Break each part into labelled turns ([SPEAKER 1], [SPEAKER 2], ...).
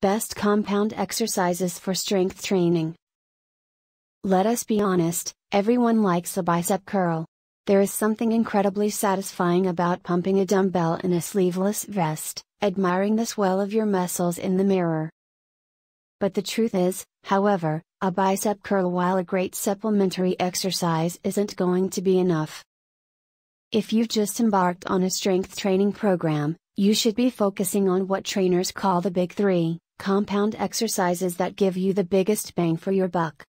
[SPEAKER 1] Best compound exercises for strength training. Let us be honest, everyone likes a bicep curl. There is something incredibly satisfying about pumping a dumbbell in a sleeveless vest, admiring the swell of your muscles in the mirror. But the truth is, however, a bicep curl while a great supplementary exercise isn't going to be enough. If you've just embarked on a strength training program, you should be focusing on what trainers call the big three compound exercises that give you the biggest bang for your buck.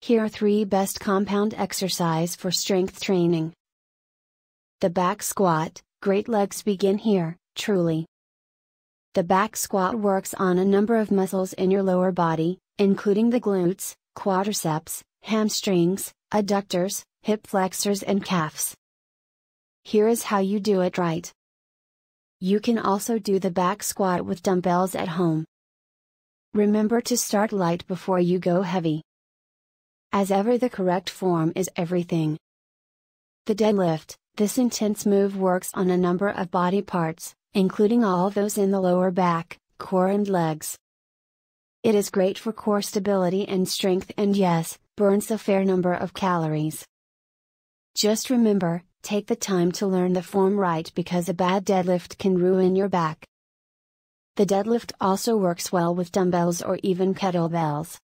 [SPEAKER 1] Here are 3 best compound exercise for strength training. The back squat, great legs begin here, truly. The back squat works on a number of muscles in your lower body, including the glutes, quadriceps, hamstrings, adductors, hip flexors and calves. Here is how you do it right. You can also do the back squat with dumbbells at home. Remember to start light before you go heavy. As ever, the correct form is everything. The deadlift, this intense move works on a number of body parts, including all those in the lower back, core, and legs. It is great for core stability and strength, and yes, burns a fair number of calories. Just remember, Take the time to learn the form right because a bad deadlift can ruin your back. The deadlift also works well with dumbbells or even kettlebells.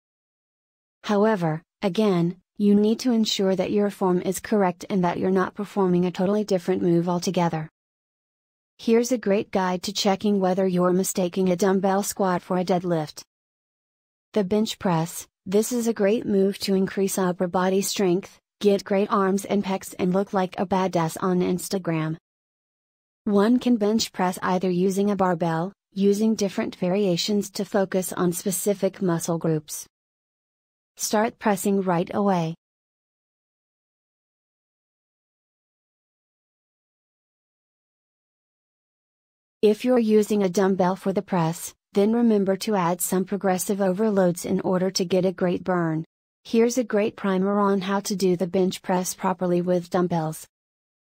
[SPEAKER 1] However, again, you need to ensure that your form is correct and that you're not performing a totally different move altogether. Here's a great guide to checking whether you're mistaking a dumbbell squat for a deadlift. The bench press, this is a great move to increase upper body strength, Get great arms and pecs and look like a badass on Instagram. One can bench press either using a barbell, using different variations to focus on specific muscle groups. Start pressing right away. If you're using a dumbbell for the press, then remember to add some progressive overloads in order to get a great burn. Here's a great primer on how to do the bench press properly with dumbbells.